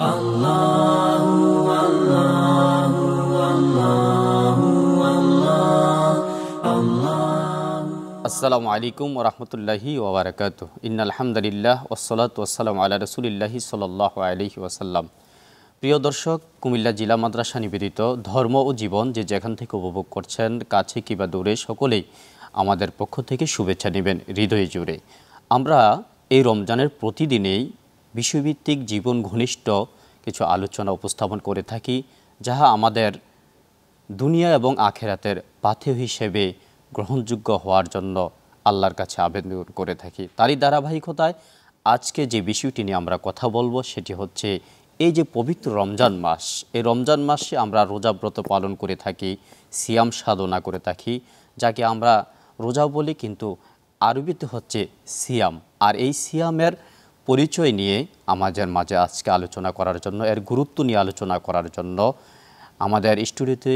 আসসালামু আলাইকুম রহমতুল্লাহি ওবরাকাত ইনালহামদুলিল্লাহ ওসলাত ওসালাম আল্লাহ রসুলিল্লাহি সাল্লাহ আলহি ওসাল্লাম প্রিয় দর্শক কুমিল্লা জেলা মাদ্রাসা নিবেদিত ধর্ম ও জীবন যে যেখান থেকে উপভোগ করছেন কাছে কিংবা দূরে সকলেই আমাদের পক্ষ থেকে শুভেচ্ছা নেবেন হৃদয়ে জুড়ে আমরা এই রমজানের প্রতিদিনেই বিষয়ভিত্তিক জীবন ঘনিষ্ঠ কিছু আলোচনা উপস্থাপন করে থাকি যাহা আমাদের দুনিয়া এবং আখেরাতের পাথে হিসেবে গ্রহণযোগ্য হওয়ার জন্য আল্লাহর কাছে আবেদন করে থাকি তারই ধারাবাহিকতায় আজকে যে বিষয়টি নিয়ে আমরা কথা বলবো সেটি হচ্ছে এই যে পবিত্র রমজান মাস এই রমজান মাসে আমরা রোজাব্রত পালন করে থাকি সিয়াম সাধনা করে থাকি যাকে আমরা রোজা বলি কিন্তু আরবিতে হচ্ছে সিয়াম আর এই সিয়ামের পরিচয় নিয়ে আমাদের মাঝে আজকে আলোচনা করার জন্য এর গুরুত্ব নিয়ে আলোচনা করার জন্য আমাদের স্টুডিওতে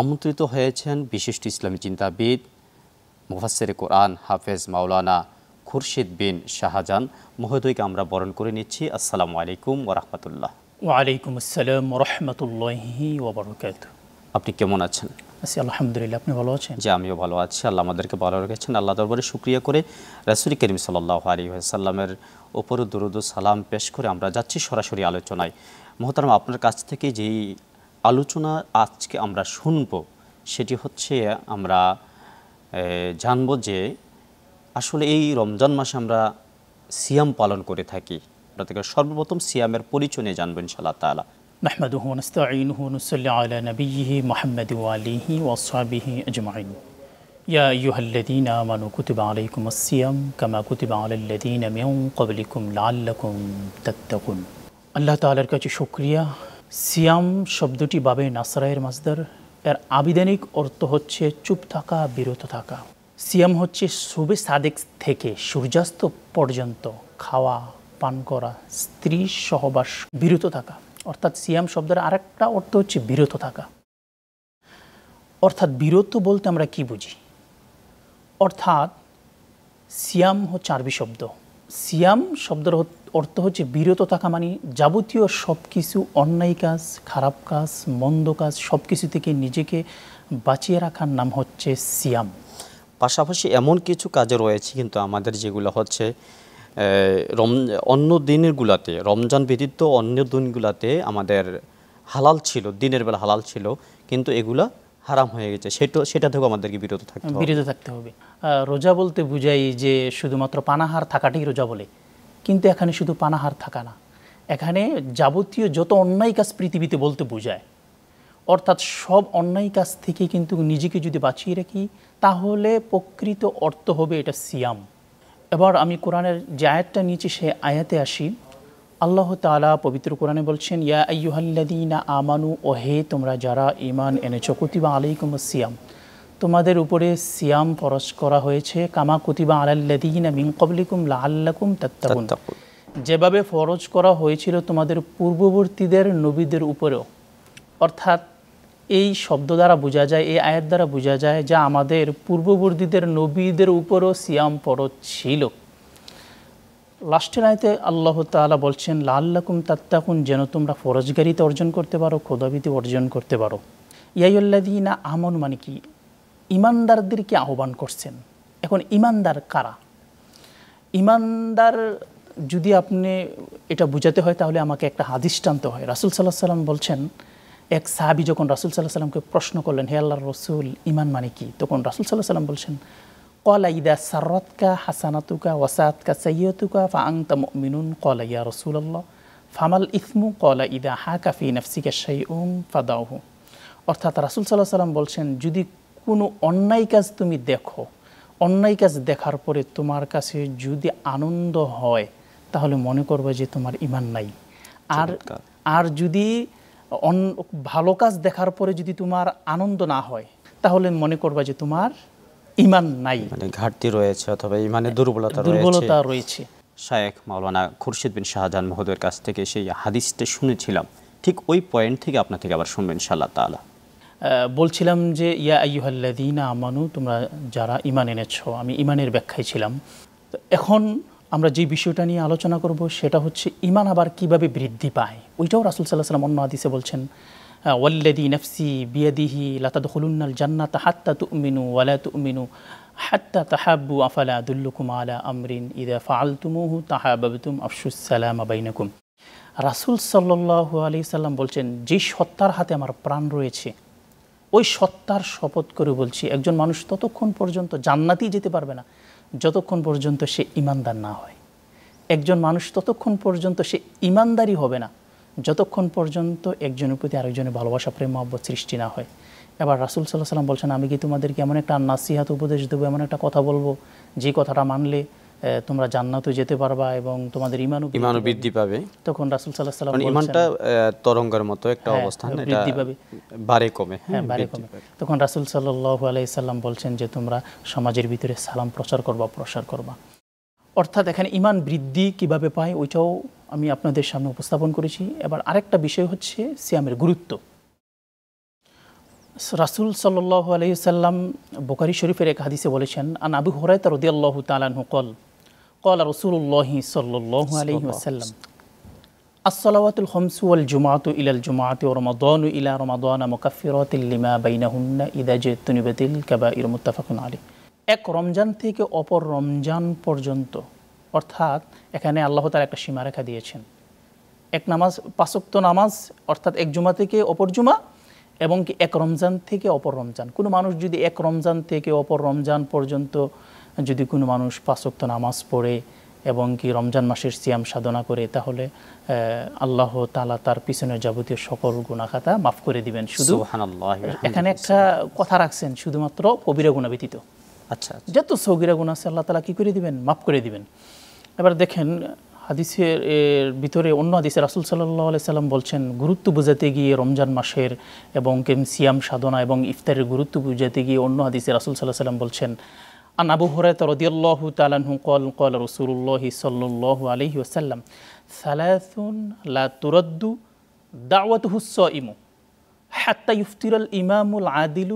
আমন্ত্রিত হয়েছেন বিশিষ্ট ইসলামী চিন্তাবিদ মুফাসের কোরআন হাফেজ মাওলানা খুরশিদ বিন শাহজাহান মহোদয়কে আমরা বরণ করে নিচ্ছি আসসালামু আলাইকুম ওরহমতুল্লাহ ওয়ালাইকুম আসসালাম রহমতুল্লাহি আপনি কেমন আছেন আছি আলহামদুলিল্লাহ আপনি ভালো আছেন জি আমিও ভালো আছি আল্লাহ আমাদেরকে ভালো রেখেছেন আল্লাহ দরবারে শুক্রিয়া করে রাসুল করিম সাল্লাহ আলী সাল্লামের ওপর দুরুদ সালাম পেশ করে আমরা যাচ্ছি সরাসরি আলোচনায় মহতারাম আপনার কাছ থেকে যেই আলোচনা আজকে আমরা শুনব সেটি হচ্ছে আমরা জানব যে আসলে এই রমজান মাসে আমরা সিয়াম পালন করে থাকি আপনার থেকে সর্বপ্রথম সিয়ামের পরিচয় জানবেন ইনশাআল্লাহ তালা نحمده ونستعينه ونصلي على نبيه محمد وآله وأصحابه أجمعين يا أيها الذين آمنوا كتب عليكم الصيام كما كتب على الذين من قبلكم لعلكم تتقون আল্লাহ তালার কাছে শুক্রিয়া সিয়াম শব্দটি বাবে নাসরায়ের মাসদার এর আবিধানিক অর্থ হচ্ছে চুপ থাকা বিরত থাকা সিয়াম হচ্ছে সুবে সাদেক থেকে সূর্যাস্ত পর্যন্ত খাওয়া পান করা স্ত্রী সহবাস বিরত থাকা অর্থাৎ সিয়াম শব্দের আরেকটা অর্থ হচ্ছে বিরত থাকা অর্থাৎ বিরত বলতে আমরা কি বুঝি অর্থাৎ সিয়াম হচ্ছে আরবি শব্দ সিয়াম শব্দের অর্থ হচ্ছে বিরত থাকা মানে যাবতীয় সব কিছু অন্যায় কাজ খারাপ কাজ মন্দ কাজ সব কিছু থেকে নিজেকে বাঁচিয়ে রাখার নাম হচ্ছে সিয়াম পাশাপাশি এমন কিছু কাজও রয়েছে কিন্তু আমাদের যেগুলো হচ্ছে রম অন্য দিনগুলাতে রমজান ব্যতীত অন্য দিনগুলাতে আমাদের হালাল ছিল দিনের বেলা হালাল ছিল কিন্তু এগুলা হারাম হয়ে গেছে সেটা সেটা থেকেও আমাদেরকে বিরত থাকতে হবে বিরত থাকতে হবে রোজা বলতে বুঝাই যে শুধুমাত্র পানাহার থাকাটাই রোজা বলে কিন্তু এখানে শুধু পানাহার থাকা না এখানে যাবতীয় যত অন্যায় কাজ পৃথিবীতে বলতে বোঝায় অর্থাৎ সব অন্যায় কাজ থেকে কিন্তু নিজেকে যদি বাঁচিয়ে রাখি তাহলে প্রকৃত অর্থ হবে এটা সিয়াম এবার আমি কোরআনের যে আয়াতটা নিয়েছি সে আয়াতে আসি আল্লাহ তালা পবিত্র কোরআনে বলছেন ইয়া আইয়ুহাল্লাদিনা আমানু ওহে তোমরা যারা ইমান এনেছ কুতিবা আলাইকুম সিয়াম তোমাদের উপরে সিয়াম ফরজ করা হয়েছে কামা কুতিবা আলাল্লাদিনা মিন কবলিকুম লাল্লাকুম তাত্তাবুন যেভাবে ফরজ করা হয়েছিল তোমাদের পূর্ববর্তীদের নবীদের উপরেও অর্থাৎ এই শব্দ দ্বারা বোঝা যায় এই আয়াত দ্বারা বোঝা যায় যা আমাদের পূর্ববর্তীদের নবীদের উপরও সিয়াম পরত ছিল লাস্টের আয়তে আল্লাহ তালা বলছেন লাল্লাকুম তাত্তাকুন যেন তোমরা ফরজগারিতে অর্জন করতে পারো খোদাবিতে অর্জন করতে পারো ইয়াইল্লাদিনা আমন মানে কি ইমানদারদেরকে আহ্বান করছেন এখন ইমানদার কারা ইমানদার যদি আপনি এটা বুঝাতে হয় তাহলে আমাকে একটা হাদিস টানতে হয় রাসুল সাল্লাহ সাল্লাম বলছেন এক সাহাবি যখন রাসুল সাল্লাহ সাল্লামকে প্রশ্ন করলেন হে আল্লাহ রসুল ইমান মানে কি তখন রাসুল সাল্লাহ সাল্লাম বলছেন কলা ইদা সারতকা হাসানাতুকা ওয়াসাতকা সৈয়তুকা ফা তাম মিনুন কলা ইয়া আল্লাহ ফামাল ইসমু কলা ইদা হা কাফি নফসিকা সেই উম ফাদাহু অর্থাৎ রাসুল সাল্লাহ সাল্লাম বলছেন যদি কোনো অন্যায় কাজ তুমি দেখো অন্যায় কাজ দেখার পরে তোমার কাছে যদি আনন্দ হয় তাহলে মনে করবে যে তোমার ইমান নাই আর আর যদি ভালো কাজ দেখার পরে যদি তোমার আনন্দ না হয় তাহলে মনে করবা যে তোমার ইমান নাই মানে ঘাটতি রয়েছে অথবা ইমানে দুর্বলতা দুর্বলতা রয়েছে শায়েখ মাওলানা খুরশিদ বিন শাহজাহান মহোদয়ের কাছ থেকে সেই হাদিসটা শুনেছিলাম ঠিক ওই পয়েন্ট থেকে আপনার থেকে আবার শুনবেন ইনশাআল্লাহ তালা বলছিলাম যে ইয়া আইহাল্লাদিনা আমানু তোমরা যারা ইমান এনেছ আমি ইমানের ব্যাখ্যায় ছিলাম এখন আমরা যে বিষয়টা নিয়ে আলোচনা করব সেটা হচ্ছে ইমান আবার কিভাবে বৃদ্ধি পায় ওইটাও রাসুল সাল্লাহ সাল্লাম অন্য আদিসে বলছেন ওয়াল্লেদি নফসি বিয়াদিহি লাতাদ হলুন্নাল জান্নাত হাত্তা মিনু ওয়ালা তুমিনু হাত্তা তাহাব্বু আফালা দুল্লুকুম আলা আমরিন ইদা ফালতুমুহু তাহাবাবতুম আফসুসালাম আবাইনকুম রাসুল সাল্লাহ আলি সাল্লাম বলছেন যে সত্তার হাতে আমার প্রাণ রয়েছে ওই সত্তার শপথ করে বলছি একজন মানুষ ততক্ষণ পর্যন্ত জান্নাতেই যেতে পারবে না যতক্ষণ পর্যন্ত সে ইমানদার না হয় একজন মানুষ ততক্ষণ পর্যন্ত সে ইমানদারই হবে না যতক্ষণ পর্যন্ত একজনের প্রতি আরেকজনের ভালোবাসা প্রেম মহব্বত সৃষ্টি না হয় এবার রাসুল সাল্লাহ সাল্লাম বলছেন আমি কি তোমাদেরকে এমন একটা নাসিহাত উপদেশ দেবো এমন একটা কথা বলবো যে কথাটা মানলে তোমরা জান্নাতে যেতে পারবা এবং তোমাদের ইমানও ইমানও বৃদ্ধি পাবে তখন রাসূল সাল্লাল্লাহু আলাইহি মানে ওয়াসাল্লাম ইমানটা তরঙ্গের মতো একটা হ্যাঁ, অবস্থান এটা বৃদ্ধি পাবে বাড়ে কমে হ্যাঁ বাড়ে কমে তখন রাসূল সাল্লাল্লাহু আলাইহি সাল্লাম বলছেন যে তোমরা সমাজের ভিতরে সালাম প্রচার করবা প্রসার করবা অর্থাৎ এখানে ইমান বৃদ্ধি কিভাবে পায় ওইটাও আমি আপনাদের সামনে উপস্থাপন করেছি এবার আরেকটা বিষয় হচ্ছে সিয়ামের গুরুত্ব রাসুল সাল্লাহ আলহিসাল্লাম বোকারি শরীফের এক হাদিসে বলেছেন আন আবু হরাই তার রদিয়াল্লাহ তালানহ কল কলা রসুল্লাহি সাল্লাহ আলহি আসাল্লাম আসসালাওয়াতুল হমসু আল জুমাতু এক রমজান থেকে অপর রমজান পর্যন্ত অর্থাৎ এখানে আল্লাহ তার একটা সীমারেখা দিয়েছেন এক নামাজ পাঁচোক্ত নামাজ অর্থাৎ এক জুমা থেকে অপর জুমা এবং কি এক রমজান থেকে অপর রমজান কোনো মানুষ যদি এক রমজান থেকে অপর রমজান পর্যন্ত যদি কোনো মানুষ পাঁচক্ত নামাজ পড়ে এবং কি রমজান মাসের সিয়াম সাধনা করে তাহলে আল্লাহ তালা তার পিছনের যাবতীয় সকল গুণাখাতা মাফ করে দিবেন শুধু এখানে একটা কথা রাখছেন শুধুমাত্র কবিরা গুণা ব্যতীত আচ্ছা, আচ্ছা। যত সৌগিরা গুণা আছে আল্লাহ তালা কী করে দিবেন মাফ করে দিবেন এবার দেখেন হাদিসের ভিতরে অন্য হাদিসে রাসুল সাল্লাহ সাল্লাম বলছেন গুরুত্ব বুঝাতে গিয়ে রমজান মাসের এবং কেম সিয়াম সাধনা এবং ইফতারের গুরুত্ব বুঝাতে গিয়ে অন্য হাদিসে রাসুল সাল্লাহ সাল্লাম বলছেন عن أبو هريرة رضي الله تعالى عنه قال قال رسول الله صلى الله عليه وسلم ثلاث لا ترد دعوته الصائم حتى يفطر الإمام العادل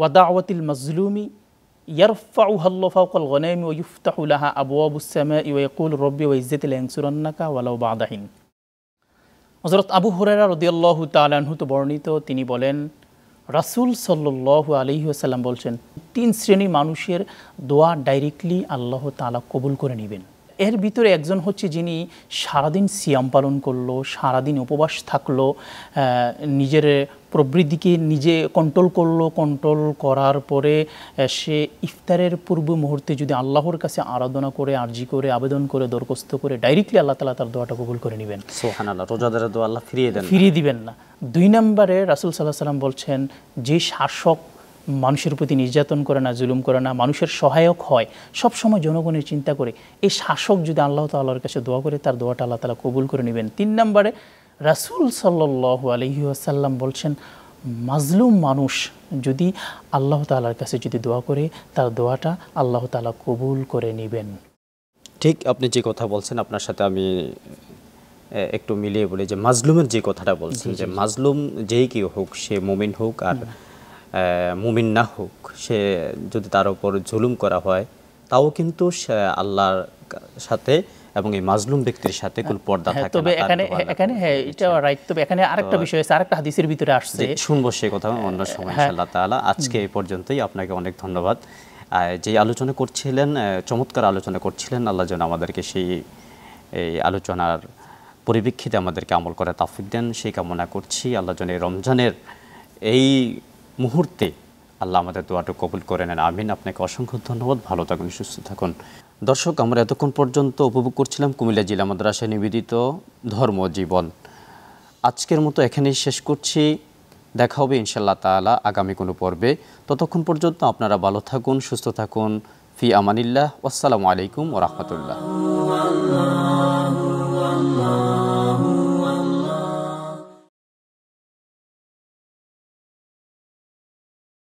ودعوة المظلوم يرفعها الله فوق الغنائم ويفتح لها أبواب السماء ويقول ربي وعزتي لينصرنك ولو بعد حين هريرة رضي الله تعالى عنه বর্ণিত তিনি বলেন রাসুল সাল্লু আসাল্লাম বলছেন তিন শ্রেণী মানুষের দোয়া ডাইরেক্টলি আল্লাহ তালা কবুল করে নেবেন এর ভিতরে একজন হচ্ছে যিনি সারাদিন সিয়াম পালন করলো সারাদিন উপবাস থাকলো নিজের প্রবৃদ্ধিকে নিজে কন্ট্রোল করলো কন্ট্রোল করার পরে সে ইফতারের পূর্ব মুহূর্তে যদি আল্লাহর কাছে আরাধনা করে আর্জি করে আবেদন করে দরখাস্ত করে ডাইরেক্টলি আল্লাহ তালা তার দোয়াটা কবুল করে নেবেন আল্লাহ ফিরিয়ে দেবেন ফিরিয়ে দিবেন না দুই নম্বরে রাসুল সাল্লাহ সাল্লাম বলছেন যে শাসক মানুষের প্রতি নির্যাতন করে না জুলুম করে না মানুষের সহায়ক হয় সব সময় জনগণের চিন্তা করে এই শাসক যদি আল্লাহ তাল্লাহর কাছে দোয়া করে তার দোয়াটা আল্লাহ তালা কবুল করে নেবেন তিন নম্বরে রাসুল সাল্লাহ আলহি আসাল্লাম বলছেন মাজলুম মানুষ যদি আল্লাহ তাল্লাহর কাছে যদি দোয়া করে তার দোয়াটা আল্লাহ তালা কবুল করে নেবেন ঠিক আপনি যে কথা বলছেন আপনার সাথে আমি একটু মিলিয়ে বলি যে মাজলুমের যে কথাটা বলছেন যে মাজলুম যেই কেউ হোক সে মোমিন হোক আর মুমিন না হোক সে যদি তার উপর জুলুম করা হয় তাও কিন্তু আল্লাহর সাথে এবং এই মাজলুম ব্যক্তির সাথে কোন পর্দা হ্যাঁ, থাকে তবে এখানে এখানে হ্যাঁ এটা রাইট তবে এখানে আরেকটা বিষয় আছে আরেকটা হাদিসের ভিতরে আসছে শুনবো সে কথা হ্যাঁ, অন্য সময় হ্যাঁ। ইনশাআল্লাহ তাআলা আজকে এই পর্যন্তই আপনাকে অনেক ধন্যবাদ যে আলোচনা করছিলেন চমৎকার আলোচনা করছিলেন আল্লাহ যেন আমাদেরকে সেই এই আলোচনার পরিপ্রেক্ষিতে আমাদেরকে আমল করে তাফিক দেন সেই কামনা করছি আল্লাহ যেন রমজানের এই মুহূর্তে আল্লাহ আমাদের দোয়াটা কবুল করে নেন আমিন আপনাকে অসংখ্য ধন্যবাদ ভালো থাকুন সুস্থ থাকুন দর্শক আমরা এতক্ষণ পর্যন্ত উপভোগ করছিলাম কুমিল্লা জেলা মাদ্রাসায় নিবেদিত ধর্ম জীবন আজকের মতো এখানেই শেষ করছি দেখা হবে ইনশাল্লাহ তালা আগামী কোনো পর্বে ততক্ষণ পর্যন্ত আপনারা ভালো থাকুন সুস্থ থাকুন ফি আমানিল্লাহ আসসালামু আলাইকুম ওরহমতুল্লাহ